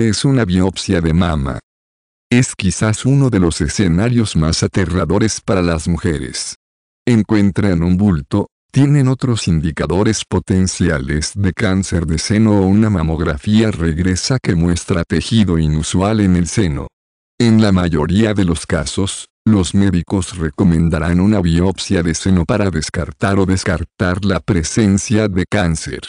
es una biopsia de mama. Es quizás uno de los escenarios más aterradores para las mujeres. Encuentran un bulto, tienen otros indicadores potenciales de cáncer de seno o una mamografía regresa que muestra tejido inusual en el seno. En la mayoría de los casos, los médicos recomendarán una biopsia de seno para descartar o descartar la presencia de cáncer.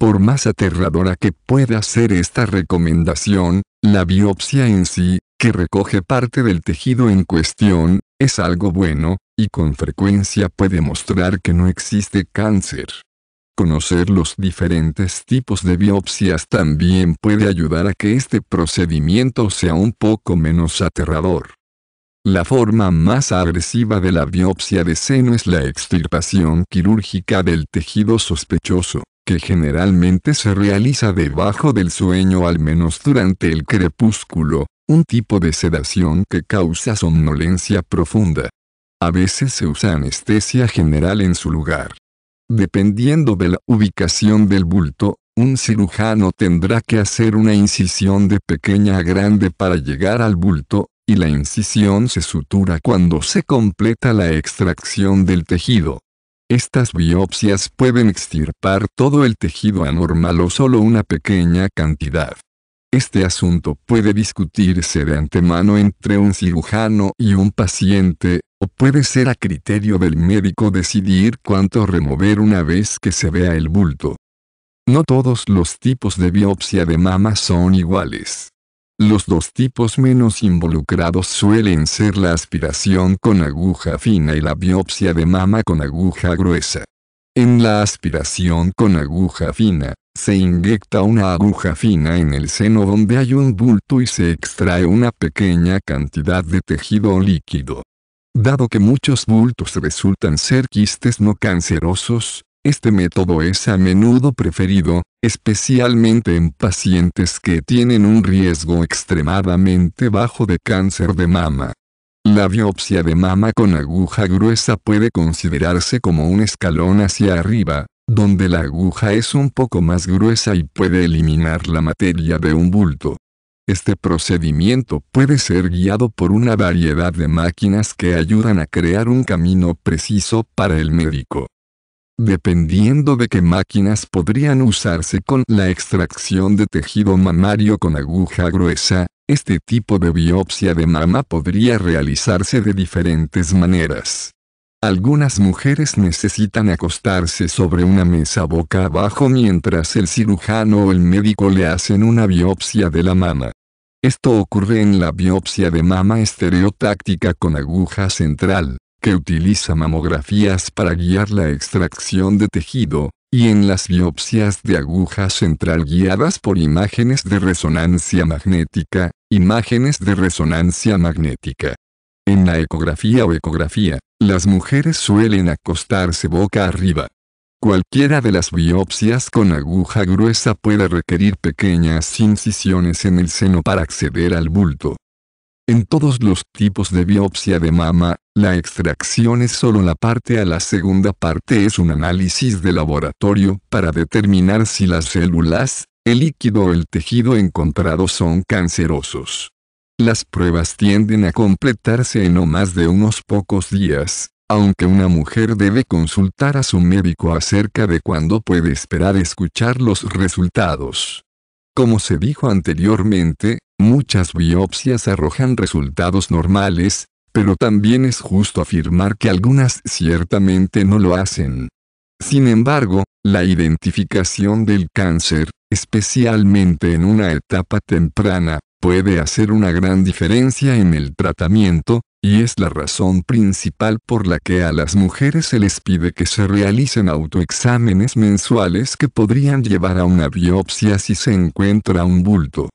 Por más aterradora que pueda ser esta recomendación, la biopsia en sí, que recoge parte del tejido en cuestión, es algo bueno, y con frecuencia puede mostrar que no existe cáncer. Conocer los diferentes tipos de biopsias también puede ayudar a que este procedimiento sea un poco menos aterrador. La forma más agresiva de la biopsia de seno es la extirpación quirúrgica del tejido sospechoso generalmente se realiza debajo del sueño al menos durante el crepúsculo, un tipo de sedación que causa somnolencia profunda. A veces se usa anestesia general en su lugar. Dependiendo de la ubicación del bulto, un cirujano tendrá que hacer una incisión de pequeña a grande para llegar al bulto, y la incisión se sutura cuando se completa la extracción del tejido. Estas biopsias pueden extirpar todo el tejido anormal o solo una pequeña cantidad. Este asunto puede discutirse de antemano entre un cirujano y un paciente, o puede ser a criterio del médico decidir cuánto remover una vez que se vea el bulto. No todos los tipos de biopsia de mama son iguales. Los dos tipos menos involucrados suelen ser la aspiración con aguja fina y la biopsia de mama con aguja gruesa. En la aspiración con aguja fina, se inyecta una aguja fina en el seno donde hay un bulto y se extrae una pequeña cantidad de tejido líquido. Dado que muchos bultos resultan ser quistes no cancerosos, este método es a menudo preferido, especialmente en pacientes que tienen un riesgo extremadamente bajo de cáncer de mama. La biopsia de mama con aguja gruesa puede considerarse como un escalón hacia arriba, donde la aguja es un poco más gruesa y puede eliminar la materia de un bulto. Este procedimiento puede ser guiado por una variedad de máquinas que ayudan a crear un camino preciso para el médico dependiendo de qué máquinas podrían usarse con la extracción de tejido mamario con aguja gruesa, este tipo de biopsia de mama podría realizarse de diferentes maneras. Algunas mujeres necesitan acostarse sobre una mesa boca abajo mientras el cirujano o el médico le hacen una biopsia de la mama. Esto ocurre en la biopsia de mama estereotáctica con aguja central, que utiliza mamografías para guiar la extracción de tejido, y en las biopsias de aguja central guiadas por imágenes de resonancia magnética, imágenes de resonancia magnética. En la ecografía o ecografía, las mujeres suelen acostarse boca arriba. Cualquiera de las biopsias con aguja gruesa puede requerir pequeñas incisiones en el seno para acceder al bulto. En todos los tipos de biopsia de mama, la extracción es solo la parte A. La segunda parte es un análisis de laboratorio para determinar si las células, el líquido o el tejido encontrado son cancerosos. Las pruebas tienden a completarse en no más de unos pocos días, aunque una mujer debe consultar a su médico acerca de cuándo puede esperar escuchar los resultados. Como se dijo anteriormente, muchas biopsias arrojan resultados normales, pero también es justo afirmar que algunas ciertamente no lo hacen. Sin embargo, la identificación del cáncer, especialmente en una etapa temprana, puede hacer una gran diferencia en el tratamiento, y es la razón principal por la que a las mujeres se les pide que se realicen autoexámenes mensuales que podrían llevar a una biopsia si se encuentra un bulto.